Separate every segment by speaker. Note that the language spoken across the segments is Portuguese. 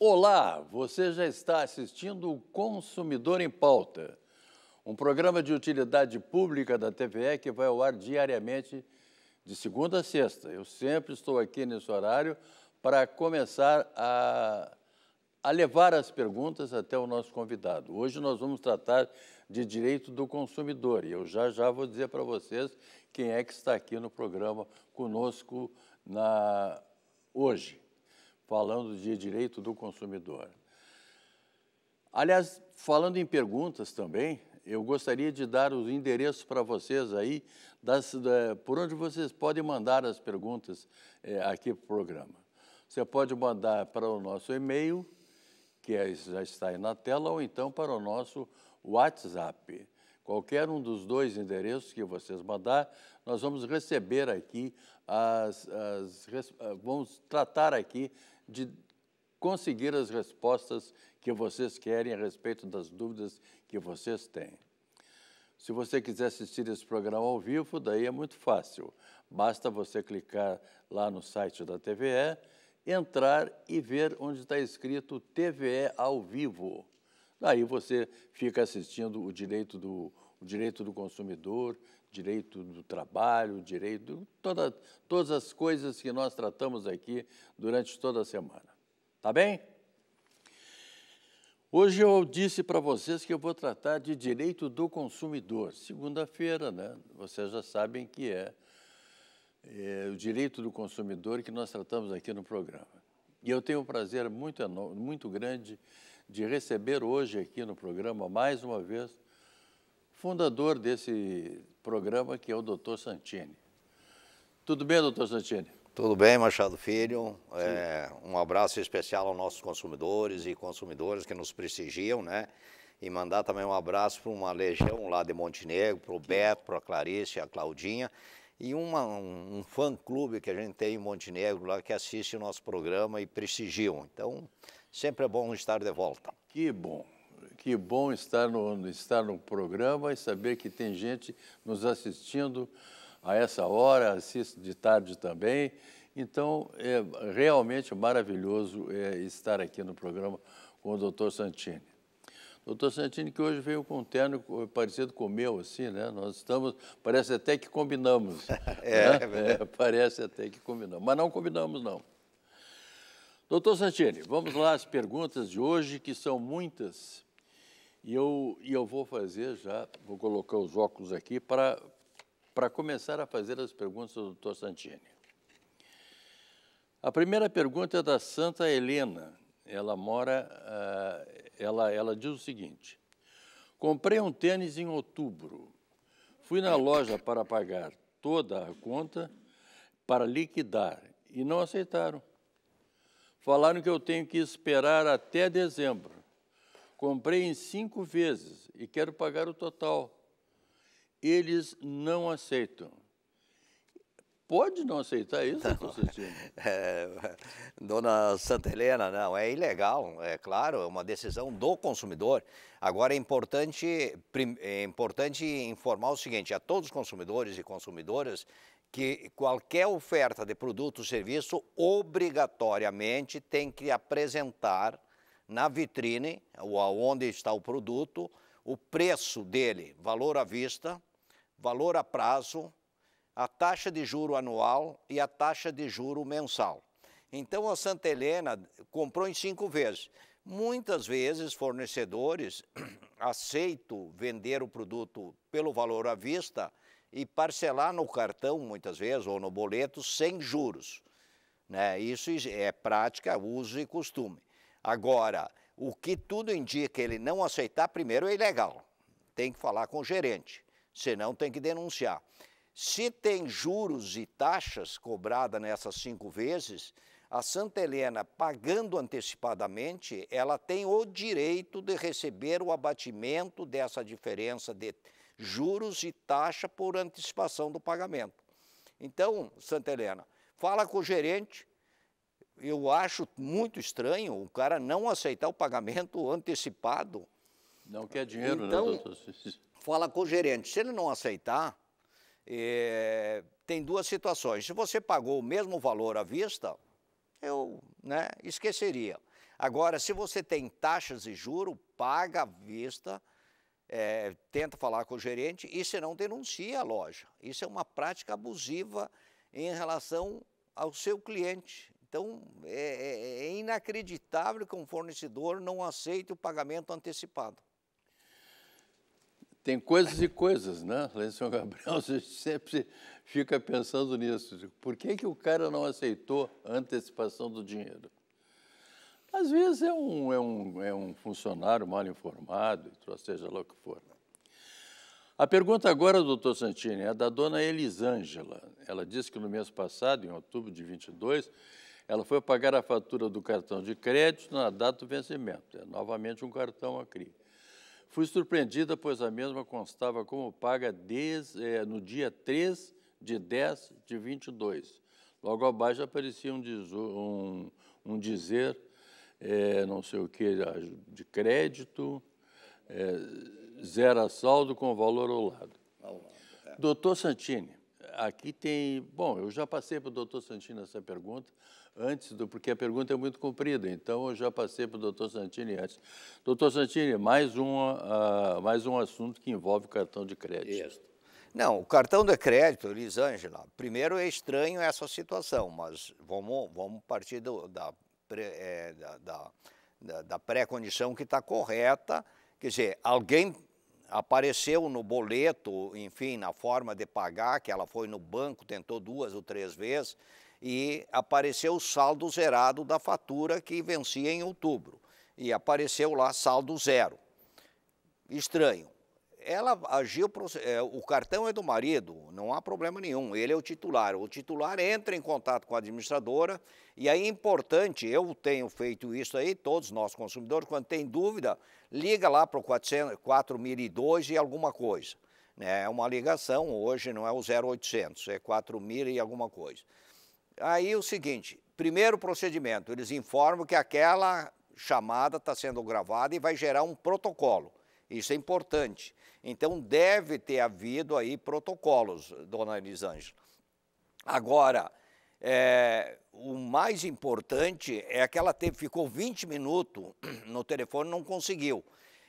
Speaker 1: Olá, você já está assistindo o Consumidor em Pauta, um programa de utilidade pública da TVE que vai ao ar diariamente de segunda a sexta. Eu sempre estou aqui nesse horário para começar a a levar as perguntas até o nosso convidado. Hoje nós vamos tratar de direito do consumidor e eu já já vou dizer para vocês quem é que está aqui no programa conosco na hoje, falando de direito do consumidor. Aliás, falando em perguntas também, eu gostaria de dar os endereços para vocês aí, das, da, por onde vocês podem mandar as perguntas é, aqui para o programa. Você pode mandar para o nosso e-mail, que é, já está aí na tela, ou então para o nosso WhatsApp. Qualquer um dos dois endereços que vocês mandar, nós vamos receber aqui, as, as ah, vamos tratar aqui de conseguir as respostas que vocês querem a respeito das dúvidas que vocês têm. Se você quiser assistir esse programa ao vivo, daí é muito fácil. Basta você clicar lá no site da TVE entrar e ver onde está escrito TVE ao vivo. Daí você fica assistindo o direito do, o direito do consumidor, direito do trabalho, direito, toda, todas as coisas que nós tratamos aqui durante toda a semana. Tá bem? Hoje eu disse para vocês que eu vou tratar de direito do consumidor. Segunda-feira, né? Vocês já sabem que é é, o direito do consumidor que nós tratamos aqui no programa. E eu tenho um prazer muito, muito grande de receber hoje aqui no programa, mais uma vez, fundador desse programa, que é o doutor Santini. Tudo bem, doutor Santini? Tudo bem, Machado Filho. É, um
Speaker 2: abraço especial aos nossos consumidores e consumidoras que nos prestigiam, né? E mandar também um abraço para uma legião lá de Montenegro, para o Beto, para a Clarice, a Claudinha e uma, um, um fã-clube que a gente tem em Montenegro lá que assiste o nosso programa e
Speaker 1: prestigiam. Então, sempre é bom estar de volta. Que bom. Que bom estar no, estar no programa e saber que tem gente nos assistindo a essa hora, assisto de tarde também. Então, é realmente maravilhoso é, estar aqui no programa com o doutor Santini. Doutor Santini, que hoje veio com um terno parecido com o meu, assim, né? Nós estamos, parece até que combinamos. é, né? é, verdade. É, parece até que combinamos, mas não combinamos, não. Doutor Santini, vamos lá às perguntas de hoje, que são muitas. E eu, e eu vou fazer já, vou colocar os óculos aqui para começar a fazer as perguntas do doutor Santini. A primeira pergunta é da Santa Helena. Ela mora, ah, ela, ela diz o seguinte: comprei um tênis em outubro. Fui na loja para pagar toda a conta para liquidar e não aceitaram. Falaram que eu tenho que esperar até dezembro. Comprei em cinco vezes e quero pagar o total. Eles não aceitam. Pode não aceitar isso, não. É,
Speaker 2: dona Santa Helena, não, é ilegal, é claro, é uma decisão do consumidor. Agora é importante, é importante informar o seguinte a todos os consumidores e consumidoras que qualquer oferta de produto ou serviço obrigatoriamente tem que apresentar na vitrine, onde está o produto, o preço dele, valor à vista, valor a prazo, a taxa de juro anual e a taxa de juro mensal. Então a Santa Helena comprou em cinco vezes. Muitas vezes fornecedores aceitam vender o produto pelo valor à vista e parcelar no cartão, muitas vezes, ou no boleto, sem juros. Né? Isso é prática, uso e costume. Agora, o que tudo indica ele não aceitar, primeiro é ilegal. Tem que falar com o gerente, senão tem que denunciar. Se tem juros e taxas cobradas nessas cinco vezes, a Santa Helena, pagando antecipadamente, ela tem o direito de receber o abatimento dessa diferença de juros e taxa por antecipação do pagamento. Então, Santa Helena, fala com o gerente. Eu acho muito estranho o cara não aceitar o pagamento antecipado.
Speaker 1: Não quer dinheiro, né, então, né, doutor?
Speaker 2: Fala com o gerente. Se ele não aceitar, é, tem duas situações. Se você pagou o mesmo valor à vista, eu né, esqueceria. Agora, se você tem taxas e juro, paga à vista, é, tenta falar com o gerente e se não denuncia a loja. Isso é uma prática abusiva em relação ao seu cliente. Então, é, é, é inacreditável que um fornecedor não aceite o pagamento antecipado
Speaker 1: tem coisas e coisas, né? Lá em São Gabriel, você sempre fica pensando nisso. Por que, que o cara não aceitou a antecipação do dinheiro? Às vezes é um, é um, é um funcionário mal informado, seja lá o que for. Né? A pergunta agora, doutor Santini, é da dona Elisângela. Ela disse que no mês passado, em outubro de 22, ela foi pagar a fatura do cartão de crédito na data do vencimento. É novamente um cartão a CRI. Fui surpreendida, pois a mesma constava como paga des, é, no dia 3 de 10 de 22. Logo abaixo aparecia um, um, um dizer, é, não sei o que, de crédito, é, zero a saldo com valor ao lado. Doutor Santini, aqui tem. Bom, eu já passei para o doutor Santini essa pergunta, antes do, porque a pergunta é muito comprida, então eu já passei para o doutor Santini antes. Doutor Santini, mais, uma, uh, mais um assunto que envolve o cartão de crédito. Isso. Não, o cartão de crédito, Elisângela,
Speaker 2: primeiro é estranho essa situação, mas vamos, vamos partir do, da, é, da, da, da pré-condição que está correta, quer dizer, alguém apareceu no boleto, enfim, na forma de pagar, que ela foi no banco, tentou duas ou três vezes, e apareceu o saldo zerado da fatura que vencia em outubro. E apareceu lá saldo zero. Estranho. Ela agiu, é, o cartão é do marido, não há problema nenhum, ele é o titular. O titular entra em contato com a administradora e aí é importante, eu tenho feito isso aí, todos nós consumidores, quando tem dúvida, liga lá para o 4002 e alguma coisa. Né? É uma ligação, hoje não é o 0800, é 4000 e alguma coisa. Aí o seguinte, primeiro procedimento, eles informam que aquela chamada está sendo gravada e vai gerar um protocolo. Isso é importante. Então deve ter havido aí protocolos, dona Elisângela. Agora, é, o mais importante é que ela teve, ficou 20 minutos no telefone e não conseguiu.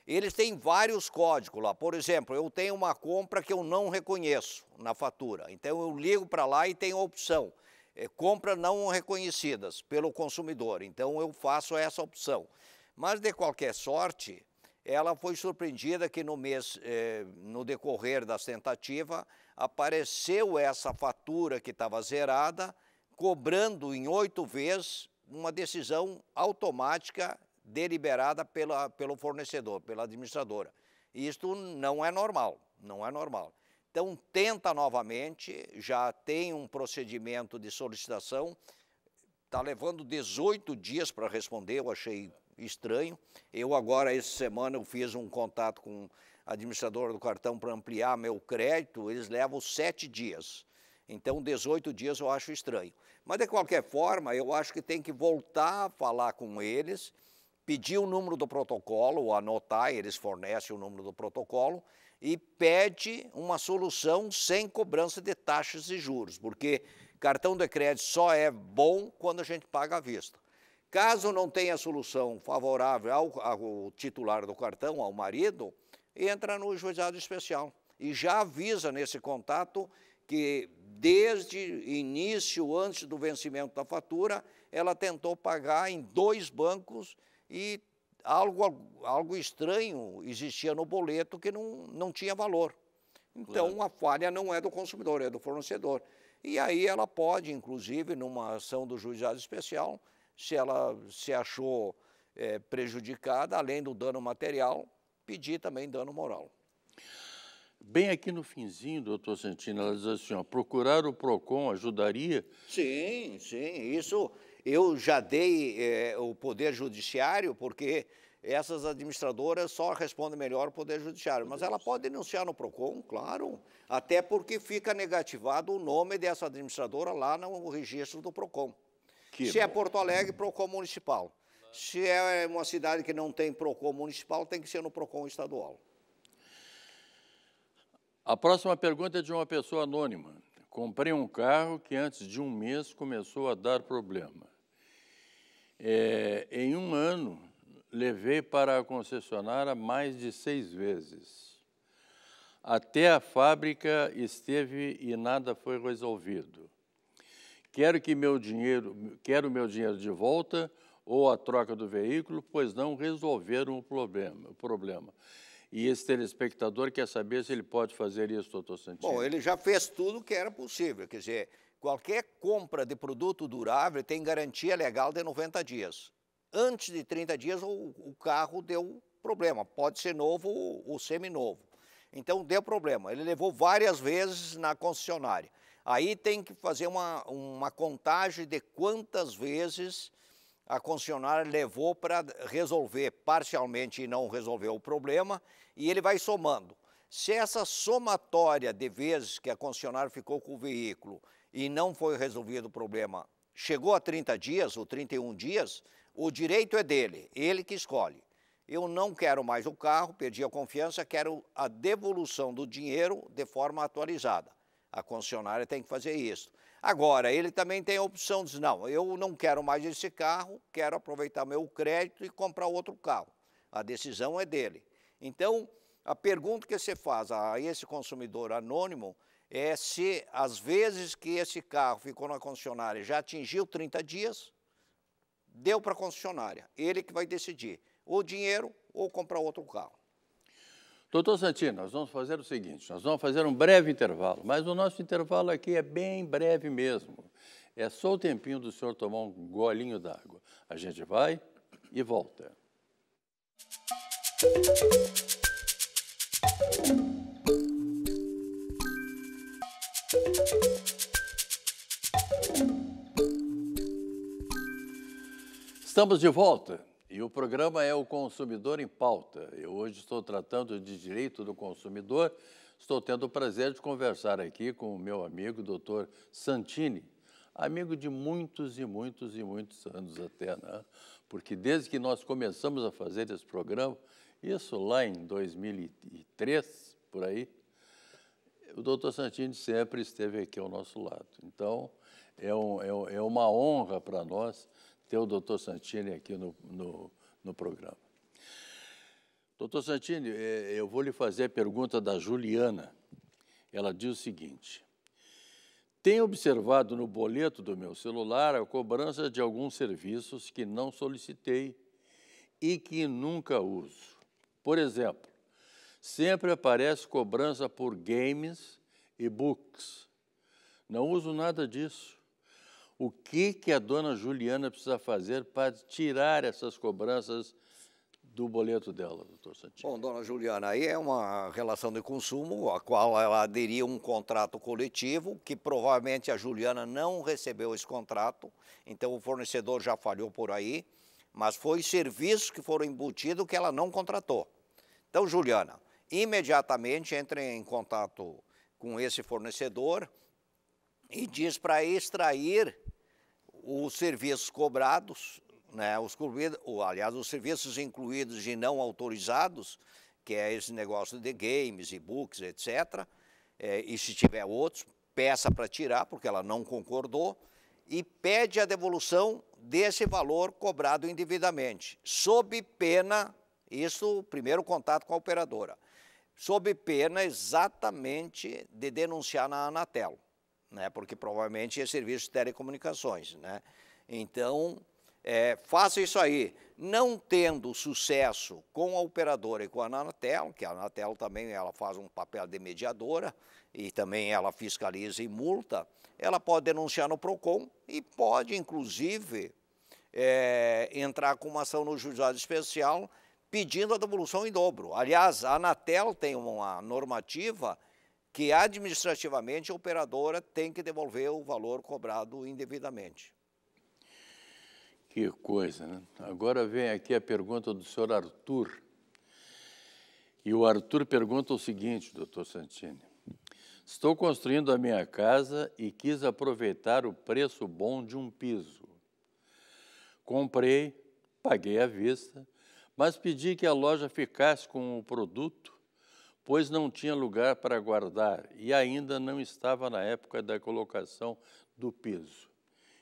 Speaker 2: Eles têm vários códigos lá. Por exemplo, eu tenho uma compra que eu não reconheço na fatura. Então eu ligo para lá e tenho a opção é, compras não reconhecidas pelo consumidor. Então eu faço essa opção. Mas de qualquer sorte, ela foi surpreendida que no mês, é, no decorrer das tentativas, apareceu essa fatura que estava zerada, cobrando em oito vezes uma decisão automática deliberada pela, pelo fornecedor, pela administradora. Isto não é normal, não é normal. Então, tenta novamente, já tem um procedimento de solicitação, está levando 18 dias para responder, eu achei estranho. Eu agora, essa semana, eu fiz um contato com o administrador do cartão para ampliar meu crédito, eles levam sete dias. Então, 18 dias eu acho estranho. Mas, de qualquer forma, eu acho que tem que voltar a falar com eles, pedir o número do protocolo, anotar, eles fornecem o número do protocolo, e pede uma solução sem cobrança de taxas e juros, porque cartão de crédito só é bom quando a gente paga à vista. Caso não tenha solução favorável ao, ao titular do cartão, ao marido, entra no juizado especial e já avisa nesse contato que desde início, antes do vencimento da fatura, ela tentou pagar em dois bancos e algo, algo estranho existia no boleto que não, não tinha valor. Então, claro. a falha não é do consumidor, é do fornecedor.
Speaker 1: E aí ela
Speaker 2: pode, inclusive, numa ação do juizado especial, se ela se achou é, prejudicada, além do dano material, pedir também dano moral.
Speaker 1: Bem aqui no finzinho, doutor Santino, ela diz assim, ó, procurar o PROCON ajudaria? Sim, sim, isso eu já dei é,
Speaker 2: o Poder Judiciário, porque essas administradoras só respondem melhor o Poder Judiciário. Mas ela pode denunciar no PROCON, claro, até porque fica negativado o nome dessa administradora lá no registro do PROCON. Que Se é bom. é Porto Alegre, PROCON Municipal. Se é uma cidade que não tem PROCON municipal, tem que ser no PROCON estadual.
Speaker 1: A próxima pergunta é de uma pessoa anônima. Comprei um carro que antes de um mês começou a dar problema. É, em um ano, levei para a concessionária mais de seis vezes. Até a fábrica esteve e nada foi resolvido. Quero que meu dinheiro, quero meu dinheiro de volta ou a troca do veículo, pois não resolveram o problema. O problema. E esse telespectador quer saber se ele pode fazer isso, doutor Santini. Bom,
Speaker 2: ele já fez tudo o que era possível. Quer dizer, qualquer compra de produto durável tem garantia legal de 90 dias. Antes de 30 dias, o, o carro deu problema. Pode ser novo ou seminovo. Então, deu problema. Ele levou várias vezes na concessionária. Aí tem que fazer uma, uma contagem de quantas vezes a concessionária levou para resolver parcialmente e não resolveu o problema, e ele vai somando. Se essa somatória de vezes que a concessionária ficou com o veículo e não foi resolvido o problema, chegou a 30 dias ou 31 dias, o direito é dele, ele que escolhe. Eu não quero mais o carro, perdi a confiança, quero a devolução do dinheiro de forma atualizada. A concessionária tem que fazer isso. Agora, ele também tem a opção de dizer, não, eu não quero mais esse carro, quero aproveitar meu crédito e comprar outro carro. A decisão é dele. Então, a pergunta que você faz a esse consumidor anônimo é se as vezes que esse carro ficou na concessionária já atingiu 30 dias, deu para a concessionária. Ele que vai decidir, ou dinheiro ou comprar outro carro.
Speaker 1: Doutor Santino, nós vamos fazer o seguinte, nós vamos fazer um breve intervalo, mas o nosso intervalo aqui é bem breve mesmo. É só o tempinho do senhor tomar um golinho d'água. A gente vai e volta. Música Estamos de volta e o programa é o Consumidor em Pauta. Eu hoje estou tratando de direito do consumidor. Estou tendo o prazer de conversar aqui com o meu amigo, doutor Santini, amigo de muitos e muitos e muitos anos até, né? porque desde que nós começamos a fazer esse programa, isso lá em 2003, por aí, o doutor Santini sempre esteve aqui ao nosso lado. Então, é, um, é, é uma honra para nós ter o doutor Santini aqui no, no, no programa. Doutor Santini, é, eu vou lhe fazer a pergunta da Juliana. Ela diz o seguinte: Tenho observado no boleto do meu celular a cobrança de alguns serviços que não solicitei e que nunca uso. Por exemplo, sempre aparece cobrança por games e books. Não uso nada disso o que, que a dona Juliana precisa fazer para tirar essas cobranças do boleto dela, doutor Santiago? Bom, dona Juliana, aí é
Speaker 2: uma relação de consumo a qual ela aderiu um contrato coletivo, que provavelmente a Juliana não recebeu esse contrato, então o fornecedor já falhou por aí, mas foi serviços que foram embutidos que ela não contratou. Então, Juliana, imediatamente entre em contato com esse fornecedor e diz para extrair os serviços cobrados, né, os, aliás, os serviços incluídos e não autorizados, que é esse negócio de games, e-books, etc. É, e se tiver outros, peça para tirar, porque ela não concordou, e pede a devolução desse valor cobrado indevidamente, sob pena, isso primeiro contato com a operadora, sob pena exatamente de denunciar na Anatel né? porque provavelmente é serviço de telecomunicações. Né? Então, é, faça isso aí. Não tendo sucesso com a operadora e com a Anatel, que a Anatel também ela faz um papel de mediadora e também ela fiscaliza e multa, ela pode denunciar no PROCON e pode, inclusive, é, entrar com uma ação no juizado especial pedindo a devolução em dobro. Aliás, a Anatel tem uma normativa que administrativamente a operadora tem que devolver o valor cobrado indevidamente.
Speaker 1: Que coisa, né? Agora vem aqui a pergunta do senhor Arthur. E o Arthur pergunta o seguinte, doutor Santini. Estou construindo a minha casa e quis aproveitar o preço bom de um piso. Comprei, paguei à vista, mas pedi que a loja ficasse com o produto pois não tinha lugar para guardar e ainda não estava na época da colocação do piso.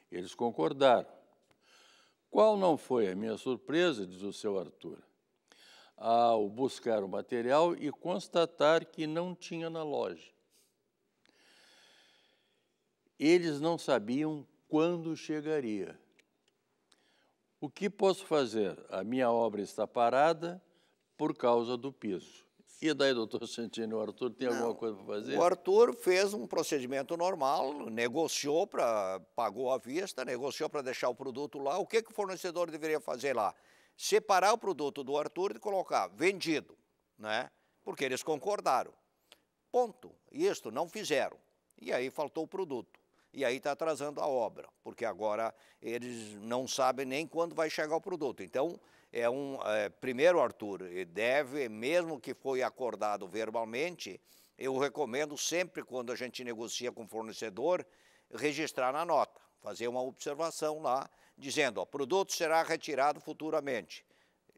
Speaker 1: Eles concordaram. Qual não foi a minha surpresa, diz o seu Arthur, ao buscar o material e constatar que não tinha na loja. Eles não sabiam quando chegaria. O que posso fazer? A minha obra está parada por causa do piso. E daí, doutor Santino, o Arthur tem Não, alguma coisa para fazer? O
Speaker 2: Arthur fez um procedimento normal, negociou para. pagou à vista, negociou para deixar o produto lá. O que, que o fornecedor deveria fazer lá? Separar o produto do Arthur e colocar vendido, né? Porque eles concordaram. Ponto. Isto não fizeram. E aí faltou o produto. E aí está atrasando a obra, porque agora eles não sabem nem quando vai chegar o produto. Então, é um é, primeiro Arthur deve mesmo que foi acordado verbalmente eu recomendo sempre quando a gente negocia com o fornecedor registrar na nota fazer uma observação lá dizendo o produto será retirado futuramente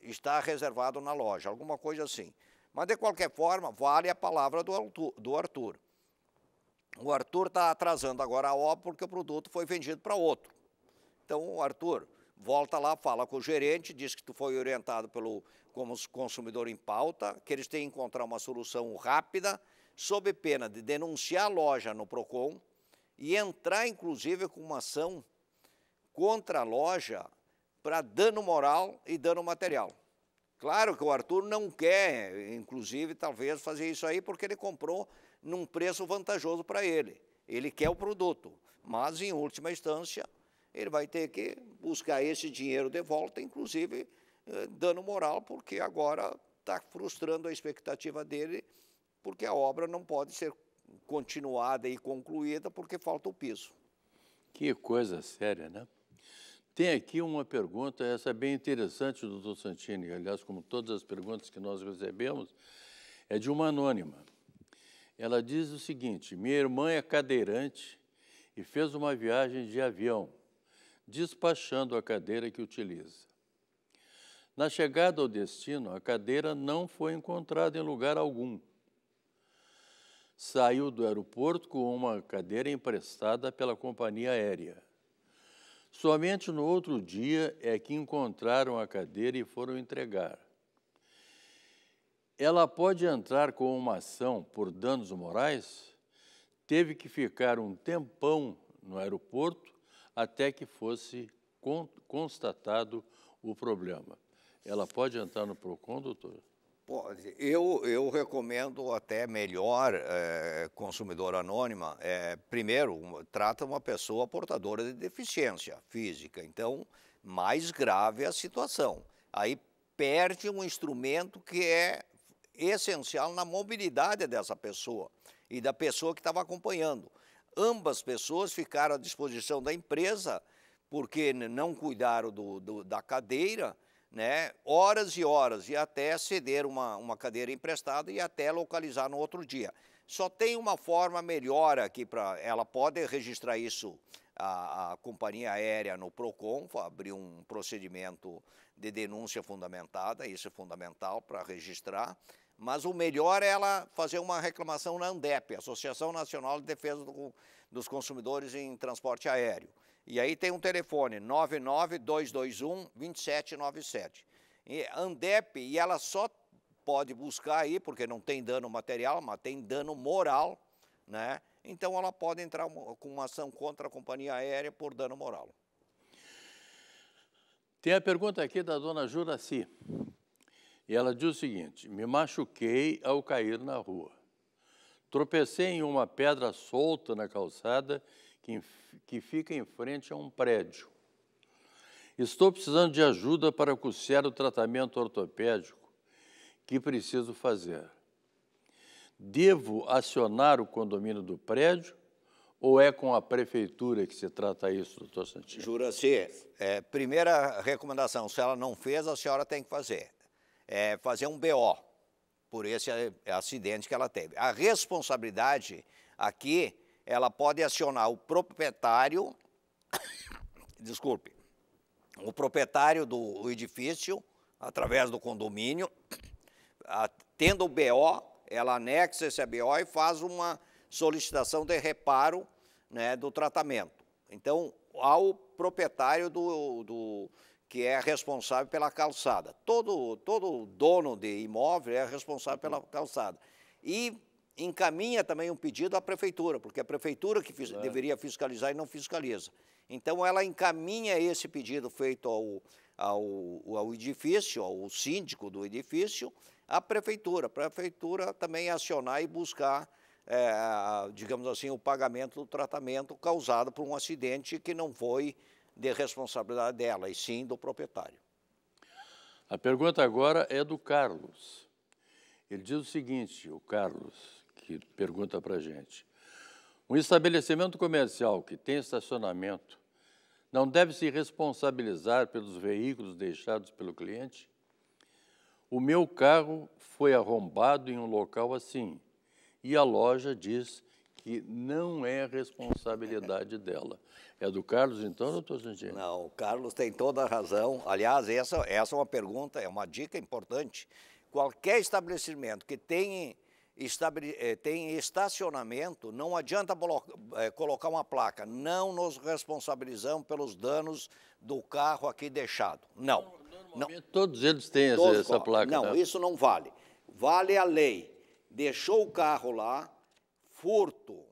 Speaker 2: está reservado na loja alguma coisa assim mas de qualquer forma vale a palavra do Arthur o Arthur está atrasando agora a obra porque o produto foi vendido para outro então Arthur volta lá, fala com o gerente, diz que tu foi orientado pelo como consumidor em pauta, que eles têm que encontrar uma solução rápida, sob pena de denunciar a loja no PROCON e entrar, inclusive, com uma ação contra a loja para dano moral e dano material. Claro que o Arthur não quer, inclusive, talvez, fazer isso aí porque ele comprou num preço vantajoso para ele. Ele quer o produto, mas, em última instância, ele vai ter que buscar esse dinheiro de volta, inclusive eh, dando moral, porque agora está frustrando a expectativa dele, porque a obra não pode ser continuada e concluída porque falta o piso.
Speaker 1: Que coisa séria, né? Tem aqui uma pergunta, essa é bem interessante, doutor Santini, aliás, como todas as perguntas que nós recebemos, é de uma anônima. Ela diz o seguinte: Minha irmã é cadeirante e fez uma viagem de avião despachando a cadeira que utiliza. Na chegada ao destino, a cadeira não foi encontrada em lugar algum. Saiu do aeroporto com uma cadeira emprestada pela companhia aérea. Somente no outro dia é que encontraram a cadeira e foram entregar. Ela pode entrar com uma ação por danos morais? Teve que ficar um tempão no aeroporto até que fosse constatado o problema. Ela pode entrar no PROCON, doutor?
Speaker 2: Pode. Eu, eu recomendo até melhor é, consumidor anônima. É, primeiro, trata uma pessoa portadora de deficiência física. Então, mais grave a situação. Aí perde um instrumento que é essencial na mobilidade dessa pessoa e da pessoa que estava acompanhando. Ambas pessoas ficaram à disposição da empresa, porque não cuidaram do, do, da cadeira, né, horas e horas, e até ceder uma, uma cadeira emprestada e até localizar no outro dia. Só tem uma forma melhor aqui para. Ela pode registrar isso a, a, companhia aérea no PROCON, abrir um procedimento de denúncia fundamentada, isso é fundamental para registrar. Mas o melhor é ela fazer uma reclamação na ANDEP, Associação Nacional de Defesa do, dos Consumidores em Transporte Aéreo. E aí tem um telefone, 99221-2797. E ANDEP, e ela só pode buscar aí, porque não tem dano material, mas tem dano moral, né? Então ela pode entrar com uma ação contra a companhia aérea por dano moral.
Speaker 1: Tem a pergunta aqui da dona Juraci. E ela diz o seguinte: me machuquei ao cair na rua. Tropecei em uma pedra solta na calçada que, que fica em frente a um prédio. Estou precisando de ajuda para custear o tratamento ortopédico que preciso fazer. Devo acionar o condomínio do prédio ou é com a prefeitura que se trata isso, doutor Santiago? Juraci, é, primeira recomendação, se ela
Speaker 2: não fez, a senhora tem que fazer é, fazer um BO por esse eh, acidente que ela teve. A responsabilidade aqui, ela pode acionar o proprietário, desculpe, o proprietário do edifício, através do condomínio, a, tendo o BO, ela anexa esse BO e faz uma solicitação de reparo né, do tratamento. Então, ao proprietário do, do que é responsável pela calçada. Todo, todo dono de imóvel é responsável pela uhum. calçada. E encaminha também um pedido à prefeitura, porque a prefeitura que deveria fiscalizar e não fiscaliza. Então, ela encaminha esse pedido feito ao, ao, ao edifício, ao síndico do edifício, à prefeitura. A prefeitura também acionar e buscar, é, digamos assim, o pagamento do tratamento causado por um acidente que não foi de responsabilidade dela, e sim do proprietário.
Speaker 1: A pergunta agora é do Carlos. Ele diz o seguinte, o Carlos, que pergunta para a gente. Um estabelecimento comercial que tem estacionamento não deve se responsabilizar pelos veículos deixados pelo cliente? O meu carro foi arrombado em um local assim e a loja diz que não é responsabilidade dela. É do Carlos, então, doutor Santinho? Não, o Carlos tem toda a razão. Aliás, essa,
Speaker 2: essa é uma pergunta, é uma dica importante. Qualquer estabelecimento que tenha eh, tem estacionamento, não adianta eh, colocar uma placa. Não nos responsabilizamos pelos danos do carro aqui deixado.
Speaker 1: Não. não. Todos eles têm todos essa, essa, placa. Não, né? isso
Speaker 2: não vale. Vale a lei. Deixou o carro lá, furto,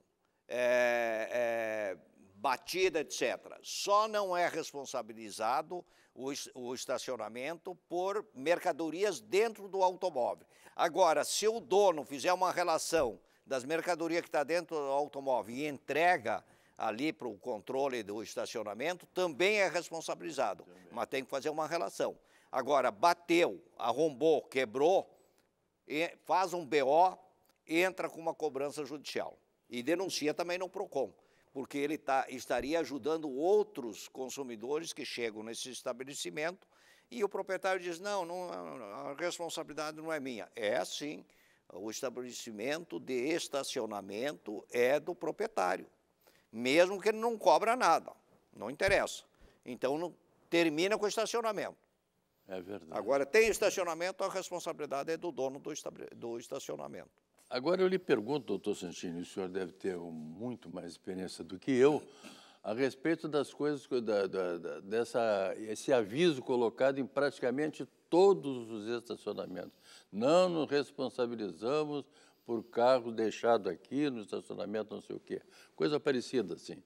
Speaker 2: é, é, batida, etc. Só não é responsabilizado o, o estacionamento por mercadorias dentro do automóvel. Agora, se o dono fizer uma relação das mercadorias que está dentro do automóvel e entrega ali para o controle do estacionamento, também é responsabilizado, também. mas tem que fazer uma relação. Agora, bateu, arrombou, quebrou, faz um BO, entra com uma cobrança judicial e denuncia também no PROCON, porque ele tá, estaria ajudando outros consumidores que chegam nesse estabelecimento e o proprietário diz, não, não a responsabilidade não é minha. É sim, o estabelecimento de estacionamento é do proprietário, mesmo que ele não cobra nada, não interessa. Então, não, termina com o estacionamento. É verdade. Agora, tem estacionamento, a responsabilidade é do dono do, do estacionamento.
Speaker 1: Agora eu lhe pergunto, doutor Santini, o senhor deve ter muito mais experiência do que eu, a respeito das coisas, da, da, da, dessa, esse aviso colocado em praticamente todos os estacionamentos. Não nos responsabilizamos por carro deixado aqui no estacionamento, não sei o quê. Coisa parecida, assim.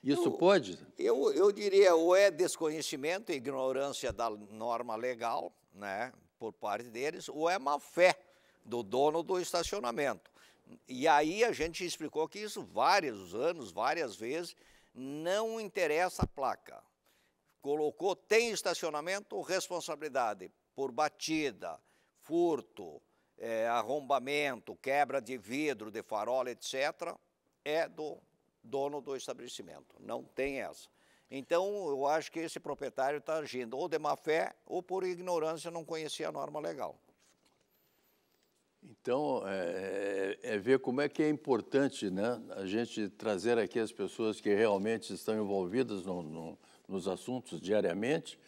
Speaker 1: Isso eu, pode? Eu, eu diria, ou é desconhecimento, ignorância da norma
Speaker 2: legal, né, por parte deles, ou é má fé do dono do estacionamento. E aí a gente explicou que isso vários anos, várias vezes, não interessa a placa. Colocou, tem estacionamento, responsabilidade por batida, furto, é, arrombamento, quebra de vidro, de farola, etc., é do dono do estabelecimento. Não tem essa. Então, eu acho que esse proprietário está agindo ou de má fé ou por ignorância, não conhecia a norma legal.
Speaker 1: Então, é, é, é, ver como é que é importante né, a gente trazer aqui as pessoas que realmente estão envolvidas no, no, nos assuntos diariamente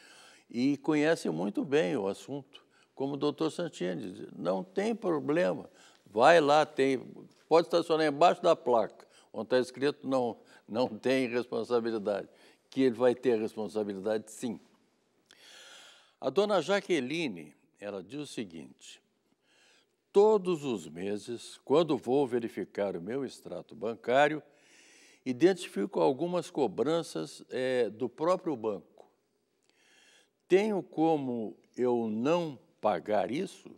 Speaker 1: e conhecem muito bem o assunto, como o doutor Santini. Não tem problema, vai lá, tem, pode estacionar embaixo da placa, onde está escrito não, não tem responsabilidade, que ele vai ter responsabilidade sim. A dona Jaqueline, ela diz o seguinte, todos os meses, quando vou verificar o meu extrato bancário, identifico algumas cobranças é, do próprio banco. Tenho como eu não pagar isso?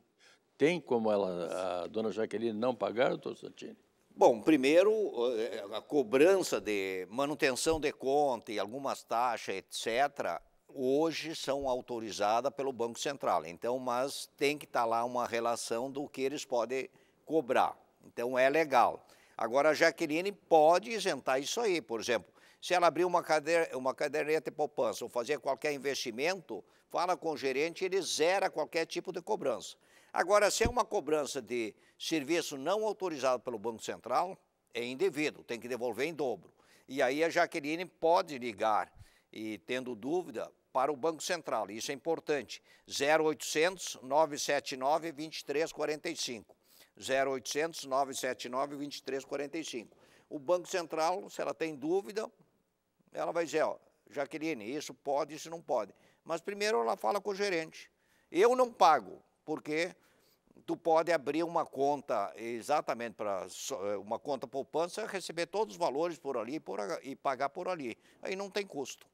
Speaker 1: Tem como ela, a dona Jaqueline não pagar, doutor Santini?
Speaker 2: Bom, primeiro, eh, a cobrança de manutenção de conta e algumas taxas, etc., hoje são autorizadas pelo Banco Central. Então, mas tem que estar tá lá uma relação do que eles podem cobrar. Então, é legal. Agora, a Jaqueline pode isentar isso aí, por exemplo. Se ela abrir uma, cadeira, uma caderneta de poupança ou fazer qualquer investimento, fala com o gerente, ele zera qualquer tipo de cobrança. Agora, se é uma cobrança de serviço não autorizado pelo Banco Central, é indevido, tem que devolver em dobro. E aí a Jaqueline pode ligar e tendo dúvida, para o Banco Central, isso é importante, 0800 979 2345. 0800 979 2345. O Banco Central, se ela tem dúvida, ela vai dizer, ó, Jaqueline, isso pode, isso não pode. Mas primeiro ela fala com o gerente. Eu não pago, porque tu pode abrir uma conta exatamente para eh, uma conta poupança, receber todos os valores por ali por, e pagar por
Speaker 1: ali. Aí não tem custo.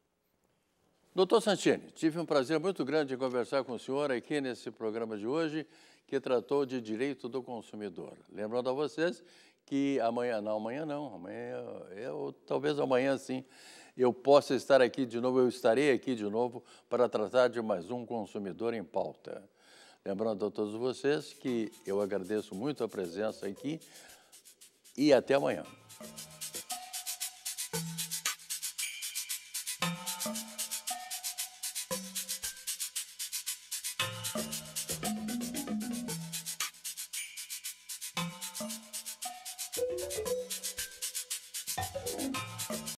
Speaker 1: Doutor Santini, tive um prazer muito grande de conversar com o senhor aqui nesse programa de hoje, que tratou de direito do consumidor. Lembrando a vocês que amanhã, não, amanhã não, amanhã, eu, é, é talvez amanhã sim, eu possa estar aqui de novo, eu estarei aqui de novo para tratar de mais um consumidor em pauta. Lembrando a todos vocês que eu agradeço muito a presença aqui e até amanhã.